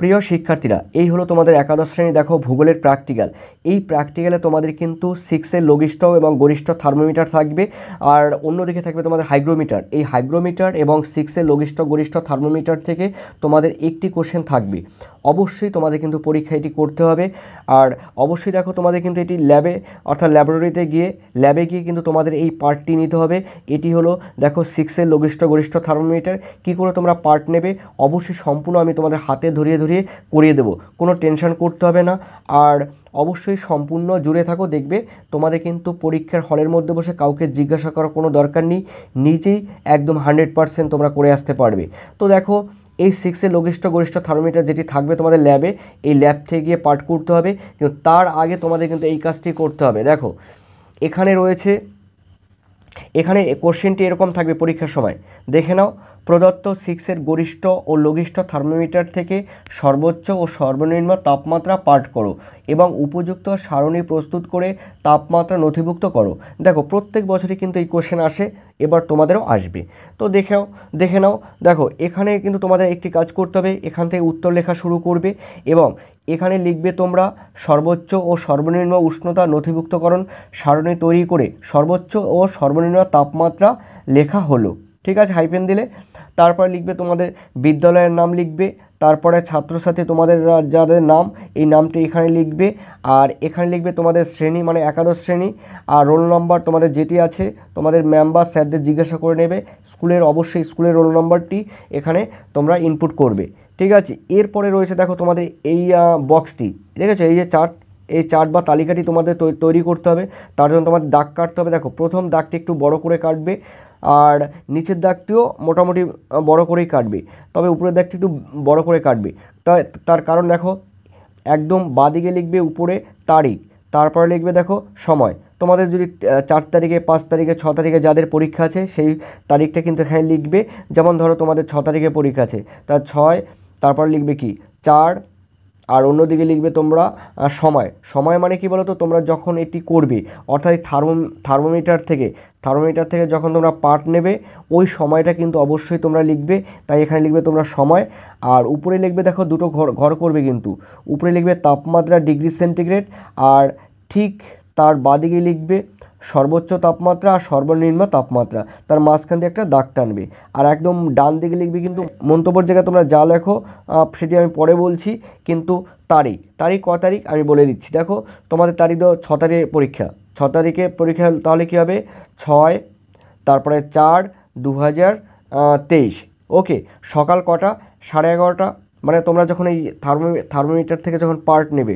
প্রিয় শিক্ষার্থীরা এই হলো তোমাদের একাদশ শ্রেণী দেখো ভূগোলের প্র্যাকটিক্যাল এই প্র্যাকটিক্যালে তোমাদের কিন্তু সিক্সের লঘিষ্ঠ এবং গরিষ্ঠ থার্মোমিটার থাকবে আর অন্যদিকে থাকবে তোমাদের হাইগ্রোমিটার এই হাইগ্রোমিটার এবং সিক্সের লঘিষ্ঠ গরিষ্ঠ থার্মোমিটার থেকে তোমাদের একটি কোশ্চেন থাকবে অবশ্যই তোমাদের কিন্তু পরীক্ষা এটি করতে হবে আর অবশ্যই দেখো তোমাদের কিন্তু এটি ল্যাবে অর্থাৎ ল্যাবরেটরিতে গিয়ে ল্যাবে গিয়ে কিন্তু তোমাদের এই পার্টটি নিতে হবে এটি হলো দেখো সিক্সের লঘিষ্ঠ গরিষ্ঠ থার্মোমিটার কী করে তোমরা পার্ট নেবে অবশ্যই সম্পূর্ণ আমি তোমাদের হাতে ধরিয়ে ধরিয়ে করিয়ে দেবো কোনো টেনশন করতে হবে না আর অবশ্যই সম্পূর্ণ জুড়ে থাকো দেখবে তোমাদের কিন্তু পরীক্ষার হলের মধ্যে বসে কাউকে জিজ্ঞাসা করার কোনো দরকার নেই নিজেই একদম হান্ড্রেড পারসেন্ট তোমরা করে আসতে পারবে তো দেখো এই সিক্সের লঘিষ্ঠ গরিষ্ঠ থার্মোমিটার যেটি থাকবে তোমাদের ল্যাবে এই ল্যাব থেকে গিয়ে পাঠ করতে হবে কিন্তু তার আগে তোমাদের কিন্তু এই কাজটি করতে হবে দেখো এখানে রয়েছে এখানে কোশ্চেনটি এরকম থাকবে পরীক্ষার সময় দেখে নাও প্রদত্ত সিক্সের গরিষ্ঠ ও লঘিষ্ঠ থার্মোমিটার থেকে সর্বোচ্চ ও সর্বনিম্ন তাপমাত্রা পাঠ করো এবং উপযুক্ত সারণী প্রস্তুত করে তাপমাত্রা নথিভুক্ত করো দেখো প্রত্যেক বছরই কিন্তু এই কোশ্চেন আসে এবার তোমাদেরও আসবে তো দেখেও দেখে নাও দেখো এখানে কিন্তু তোমাদের একটি কাজ করতে হবে এখান থেকে উত্তর লেখা শুরু করবে এবং এখানে লিখবে তোমরা সর্বোচ্চ ও সর্বনিম্ন উষ্ণতা নথিভুক্তকরণ সারণি তৈরি করে সর্বোচ্চ ও সর্বনিম্ন তাপমাত্রা লেখা হলো ঠিক আছে হাইপেন দিলে তারপর লিখবে তোমাদের বিদ্যালয়ের নাম লিখবে তারপরে ছাত্রছাত্রী তোমাদের যাদের নাম এই নামটি এখানে লিখবে আর এখানে লিখবে তোমাদের শ্রেণী মানে একাদশ শ্রেণী আর রোল নম্বর তোমাদের যেটি আছে তোমাদের ম্যাম বা স্যারদের জিজ্ঞাসা করে নেবে স্কুলের অবশ্যই স্কুলের রোল নম্বরটি এখানে তোমরা ইনপুট করবে ঠিক আছে এরপরে রয়েছে দেখো তোমাদের এই বক্সটি ঠিক আছে এই যে চার্ট এই চার্ট বা তালিকাটি তোমাদের তৈরি করতে হবে তার জন্য তোমাদের দাগ কাটতে হবে দেখো প্রথম দাগটি একটু বড় করে কাটবে আর নিচের দাগটিও মোটামুটি বড় করেই কাটবে তবে উপরের দাগটি একটু বড় করে কাটবে তার কারণ দেখো একদম বাদিকে লিখবে উপরে তারিখ তারপরে লিখবে দেখো সময় তোমাদের যদি চার তারিখে পাঁচ তারিখে ছ তারিখে যাদের পরীক্ষা আছে সেই তারিখটা কিন্তু এখানে লিখবে যেমন ধরো তোমাদের ছ তারিখে পরীক্ষা আছে তার ছয় তারপর লিখবে কি চার আর অন্যদিকে লিখবে তোমরা সময় সময় মানে কি বলো তো তোমরা যখন এটি করবে অর্থাৎ থার্মো থার্মোমিটার থেকে থার্মোমিটার থেকে যখন তোমরা পার্ট নেবে ওই সময়টা কিন্তু অবশ্যই তোমরা লিখবে তাই এখানে লিখবে তোমরা সময় আর উপরে লিখবে দেখো দুটো ঘর ঘর করবে কিন্তু উপরে লিখবে তাপমাত্রা ডিগ্রি সেন্টিগ্রেড আর ঠিক তার বাদিকে লিখবে সর্বোচ্চ তাপমাত্রা আর সর্বনিম্ন তাপমাত্রা তার মাঝখান দিয়ে একটা দাগ টানবে আর একদম ডান দিকে লিখবে কিন্তু মন্তব্যের জায়গায় তোমরা যা লেখো সেটি আমি পরে বলছি কিন্তু তারিখ তারিখ ক তারিখ আমি বলে দিচ্ছি দেখো তোমাদের তারিখ দেওয়া ছ তারিখে পরীক্ষা ছ তারিখে পরীক্ষা তাহলে কী হবে ছয় তারপরে চার দু হাজার তেইশ ওকে সকাল কটা সাড়ে এগারোটা মানে তোমরা যখন এই থার্মো থার্মোমিটার থেকে যখন পার্ট নেবে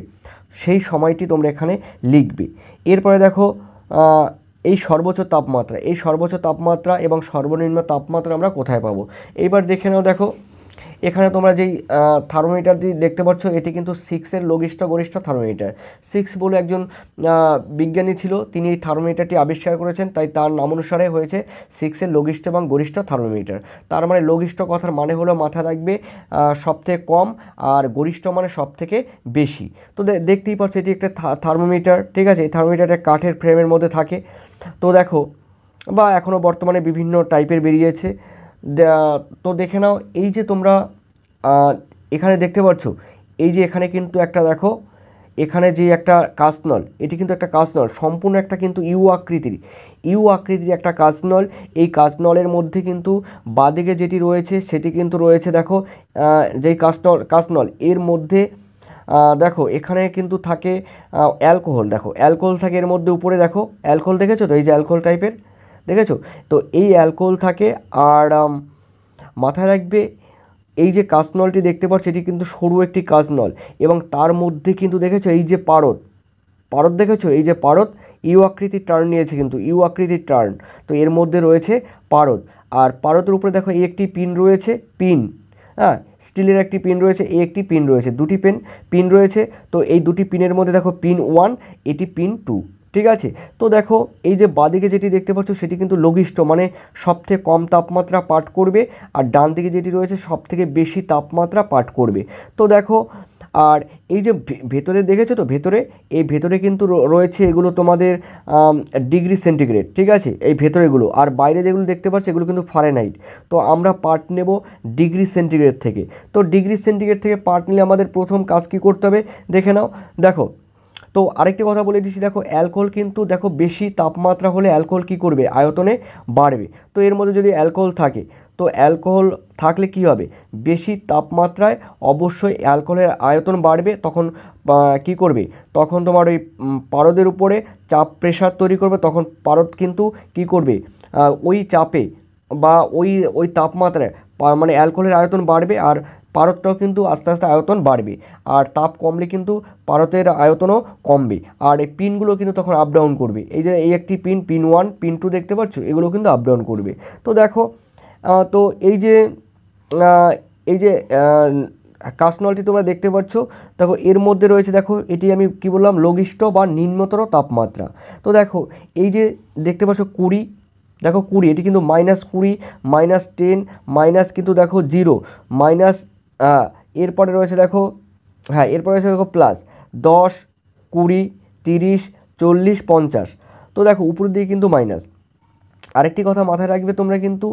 সেই সময়টি তোমরা এখানে লিখবে এরপরে দেখো এই সর্বোচ্চ তাপমাত্রা এই সর্বোচ্চ তাপমাত্রা এবং সর্বনিম্ন তাপমাত্রা আমরা কোথায় পাবো এইবার দেখে নাও দেখো এখানে তোমরা যেই থার্মোমিটার দিয়ে দেখতে পাচ্ছ এটি কিন্তু সিক্সের লঘিষ্ঠ গরিষ্ঠ থার্মোমিটার সিক্স বলে একজন বিজ্ঞানী ছিল তিনি এই থার্মোমিটারটি আবিষ্কার করেছেন তাই তার নাম অনুসারে হয়েছে সিক্সের লঘিষ্ঠ এবং গরিষ্ঠ থার্মোমিটার তার মানে লঘিষ্ঠ কথার মানে হলো মাথা রাখবে সবথেকে কম আর গরিষ্ঠ মানে সবথেকে বেশি তো দেখতেই পাচ্ছ এটি একটা থার্মোমিটার ঠিক আছে এই থার্মোমিটারটা কাঠের ফ্রেমের মধ্যে থাকে তো দেখো বা এখনও বর্তমানে বিভিন্ন টাইপের বেরিয়েছে তো দেখে নাও এই যে তোমরা এখানে দেখতে পাচ্ছ এই যে এখানে কিন্তু একটা দেখো এখানে যে একটা কাঁচনল এটি কিন্তু একটা কাঁচনল সম্পূর্ণ একটা কিন্তু ইউ আকৃতির ইউ আকৃতির একটা কাঁচনল এই কাঁচনলের মধ্যে কিন্তু বাদিকে যেটি রয়েছে সেটি কিন্তু রয়েছে দেখো যেই কাঁচনল কাঁচনল এর মধ্যে দেখো এখানে কিন্তু থাকে অ্যালকোহল দেখো অ্যালকোহল থাকে এর মধ্যে উপরে দেখো অ্যালকোহল দেখেছো তো এই যে অ্যালকোহল টাইপের দেখেছো তো এই অ্যালকোহল থাকে আর মাথায় রাখবে এই যে কাসনলটি দেখতে পাচ্ছ এটি কিন্তু সরু একটি কাসনল এবং তার মধ্যে কিন্তু দেখেছো এই যে পারদ পারদ দেখেছো এই যে পারদ ইউ আকৃতির টার্ন নিয়েছে কিন্তু ইউ আকৃতির টার্ন তো এর মধ্যে রয়েছে পারদ আর পারদের উপরে দেখো এই একটি পিন রয়েছে পিন হ্যাঁ স্টিলের একটি পিন রয়েছে এই একটি পিন রয়েছে দুটি পেন পিন রয়েছে তো এই দুটি পিনের মধ্যে দেখো পিন ওয়ান এটি পিন টু ঠিক আছে তো দেখো এই যে বাঁদিকে যেটি দেখতে পাচ্ছ সেটি কিন্তু লঘিষ্ঠ মানে সবথেকে কম তাপমাত্রা পাঠ করবে আর ডান দিকে যেটি রয়েছে সবথেকে বেশি তাপমাত্রা পাঠ করবে তো দেখো আর এই যে ভেতরে দেখেছো তো ভেতরে এই ভেতরে কিন্তু রয়েছে এগুলো তোমাদের ডিগ্রি সেন্টিগ্রেড ঠিক আছে এই ভেতরেগুলো আর বাইরে যেগুলো দেখতে পাচ্ছ এগুলো কিন্তু ফারেনহাইট তো আমরা পার্ট নেব ডিগ্রি সেন্টিগ্রেড থেকে তো ডিগ্রি সেন্টিগ্রেড থেকে পার্ট নিলে আমাদের প্রথম কাজ কী করতে হবে দেখে নাও দেখো তো আরেকটি কথা বলে দিচ্ছি দেখো অ্যালকোহল কিন্তু দেখো বেশি তাপমাত্রা হলে অ্যালকোহল কী করবে আয়তনে বাড়বে তো এর মধ্যে যদি অ্যালকোহল থাকে তো অ্যালকোহল থাকলে কি হবে বেশি তাপমাত্রায় অবশ্যই অ্যালকোহলের আয়তন বাড়বে তখন কি করবে তখন তোমার ওই পারদের উপরে চাপ প্রেশার তৈরি করবে তখন পারদ কিন্তু কি করবে ওই চাপে বা ওই ওই তাপমাত্রায় মানে অ্যালকোহলের আয়তন বাড়বে আর পারতটাও কিন্তু আস্তে আস্তে আয়তন বাড়বে আর তাপ কমলে কিন্তু পারতের আয়তনও কমবে আর এই পিনগুলো কিন্তু তখন আপ ডাউন করবে এই যে এই একটি pin pin one pin two দেখতে পাচ্ছো এগুলো কিন্তু আপ ডাউন করবে তো দেখো তো এই যে এই যে কাসনলটি তোমরা দেখতে পাচ্ছ দেখো এর মধ্যে রয়েছে দেখো এটি আমি কি বললাম লঘিষ্ঠ বা নিম্নতর তাপমাত্রা তো দেখো এই যে দেখতে পাচ্ছ কুড়ি দেখো কুড়ি এটি কিন্তু মাইনাস কুড়ি মাইনাস টেন মাইনাস কিন্তু দেখো জিরো মাইনাস এরপরে রয়েছে দেখো হ্যাঁ এরপরে রয়েছে দেখো প্লাস দশ কুড়ি তিরিশ চল্লিশ পঞ্চাশ তো দেখো উপরের দিকে কিন্তু মাইনাস আরেকটি কথা মাথায় রাখবে তোমরা কিন্তু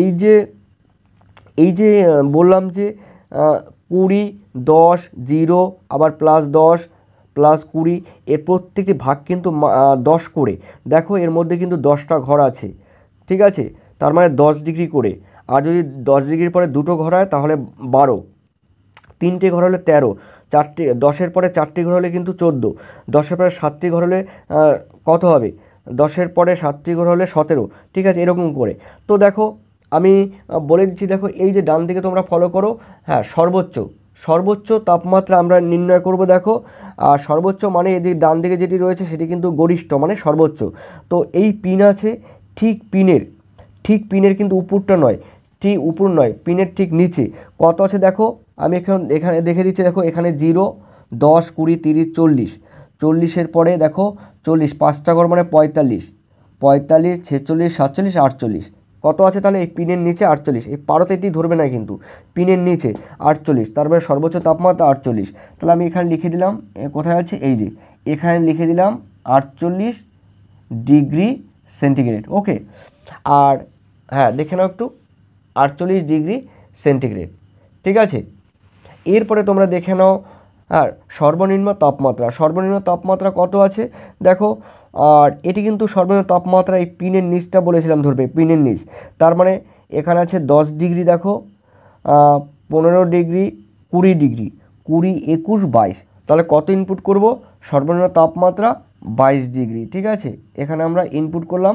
এই যে এই যে বললাম যে কুড়ি দশ জিরো আবার প্লাস দশ প্লাস কুড়ি এর প্রত্যেকটি ভাগ কিন্তু দশ করে দেখো এর মধ্যে কিন্তু দশটা ঘর আছে ঠিক আছে তার মানে দশ ডিগ্রি করে আর যদি দশ ডিগ্রির পরে দুটো ঘর হয় তাহলে বারো তিনটে ঘর হলে তেরো চারটে দশের পরে চারটি ঘর হলে কিন্তু চোদ্দো দশের পরে সাতটি ঘর হলে কত হবে দশের পরে সাতটি ঘর হলে সতেরো ঠিক আছে এরকম করে তো দেখো আমি বলে দিচ্ছি দেখো এই যে ডান দিকে তোমরা ফলো করো হ্যাঁ সর্বোচ্চ সর্বোচ্চ তাপমাত্রা আমরা নির্ণয় করব দেখো আর সর্বোচ্চ মানে এদিকে ডান দিকে যেটি রয়েছে সেটি কিন্তু গরিষ্ঠ মানে সর্বোচ্চ তো এই পিন আছে ঠিক পিনের ঠিক পিনের কিন্তু উপরটা নয় টি উপর নয় পিনের ঠিক নিচে কত আছে দেখো আমি এখন এখানে দেখে দিচ্ছি দেখো এখানে জিরো দশ কুড়ি তিরিশ চল্লিশ চল্লিশের পরে দেখো চল্লিশ পাঁচটা ঘর মানে পঁয়তাল্লিশ পঁয়তাল্লিশ ছেচল্লিশ সাতচল্লিশ আটচল্লিশ কত আছে তাহলে এই পিনের নিচে আটচল্লিশ এই পারতে এটি ধরবে না কিন্তু পিনের নিচে আটচল্লিশ তারপরে মানে সর্বোচ্চ তাপমাত্রা আটচল্লিশ তাহলে আমি এখানে লিখে দিলাম কোথায় আছে এই যে এখানে লিখে দিলাম আটচল্লিশ ডিগ্রি সেন্টিগ্রেড ওকে আর হ্যাঁ দেখে নাও একটু আটচল্লিশ ডিগ্রি সেন্টিগ্রেড ঠিক আছে এরপরে তোমরা দেখে নাও আর সর্বনিম্ন তাপমাত্রা সর্বনিম্ন তাপমাত্রা কত আছে দেখো আর এটি কিন্তু সর্বনিম্ন তাপমাত্রা এই পিনের নিচটা বলেছিলাম ধরবে পিনের নিচ তার মানে এখানে আছে দশ ডিগ্রি দেখো পনেরো ডিগ্রি কুড়ি ডিগ্রি কুড়ি একুশ বাইশ তাহলে কত ইনপুট করব সর্বনিম্ন তাপমাত্রা বাইশ ডিগ্রি ঠিক আছে এখানে আমরা ইনপুট করলাম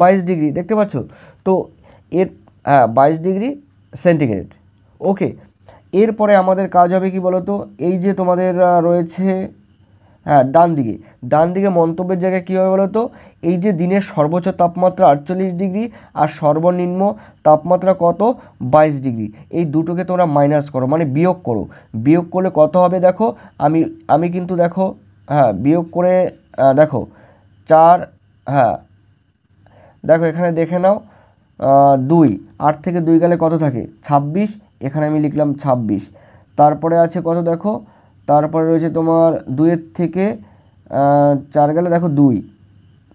বাইশ ডিগ্রি দেখতে পাচ্ছ তো এর হ্যাঁ বাইশ ডিগ্রি সেন্টিগ্রেড ওকে এরপরে আমাদের কাজ হবে কি বলতো এই যে তোমাদের রয়েছে হ্যাঁ ডান দিকে ডান দিকে মন্তব্যের জায়গায় কী হবে বলতো এই যে দিনের সর্বোচ্চ তাপমাত্রা আটচল্লিশ ডিগ্রি আর সর্বনিম্ন তাপমাত্রা কত বাইশ ডিগ্রি এই দুটোকে তোমরা মাইনাস করো মানে বিয়োগ করো বিয়োগ করলে কত হবে দেখো আমি আমি কিন্তু দেখো হ্যাঁ বিয়োগ করে দেখো চার হ্যাঁ দেখো এখানে দেখে নাও দুই আট থেকে দুই গেলে কত থাকে ২৬ এখানে আমি লিখলাম ২৬ তারপরে আছে কত দেখো তারপরে রয়েছে তোমার দুইয়ের থেকে চার গেলে দেখো দুই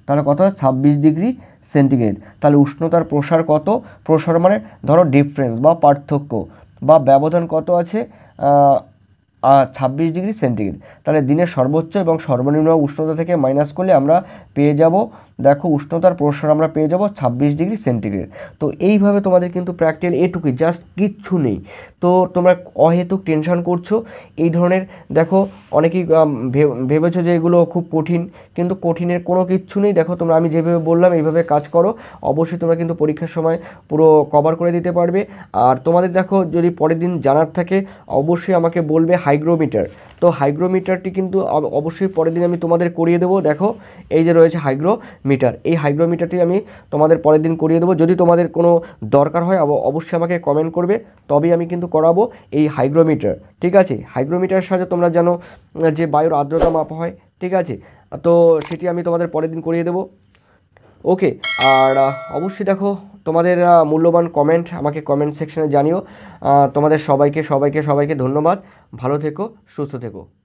তাহলে কত হয় ছাব্বিশ ডিগ্রি সেন্টিগ্রেড তাহলে উষ্ণতার প্রসার কত প্রসার মানে ধরো ডিফারেন্স বা পার্থক্য বা ব্যবধান কত আছে ছাব্বিশ ডিগ্রি সেন্টিগ্রেড তাহলে দিনের সর্বোচ্চ এবং সর্বনিম্ন উষ্ণতা থেকে মাইনাস করলে আমরা পেয়ে যাব দেখো উষ্ণতার প্রসার আমরা পেয়ে যাব ছাব্বিশ ডিগ্রি সেন্টিগ্রেড তো এইভাবে তোমাদের কিন্তু প্র্যাকটিক্যাল এটুকুই জাস্ট কিচ্ছু নেই তো তোমরা অহেতুক টেনশন করছো এই ধরনের দেখো অনেকেই ভেবেছো যে এগুলো খুব কঠিন কিন্তু কঠিনের কোনো কিচ্ছু নেই দেখো তোমরা আমি যেভাবে বললাম এইভাবে কাজ করো অবশ্যই তোমরা কিন্তু পরীক্ষার সময় পুরো কভার করে দিতে পারবে আর তোমাদের দেখো যদি পরের দিন জানার থাকে অবশ্যই আমাকে বলবে হাইগ্রোমিটার তো হাইগ্রোমিটারটি কিন্তু অবশ্যই পরের দিন আমি তোমাদের করিয়ে দেবো দেখো এই যে রয়েছে হাইগ্রো মিটার এই হাইগ্রোমিটারটি আমি তোমাদের পরের দিন করিয়ে দেবো যদি তোমাদের কোনো দরকার হয় অবশ্যই আমাকে কমেন্ট করবে তবে আমি কিন্তু করাবো এই হাইগ্রোমিটার ঠিক আছে হাইগ্রোমিটারের সাহায্যে তোমরা জানো যে বায়ুর আর্দ্রতা মাপ হয় ঠিক আছে তো সেটি আমি তোমাদের পরের দিন করিয়ে দেবো ওকে আর অবশ্যই দেখো তোমাদের মূল্যবান কমেন্ট আমাকে কমেন্ট সেকশনে জানিও তোমাদের সবাইকে সবাইকে সবাইকে ধন্যবাদ ভালো থেকো সুস্থ থেকো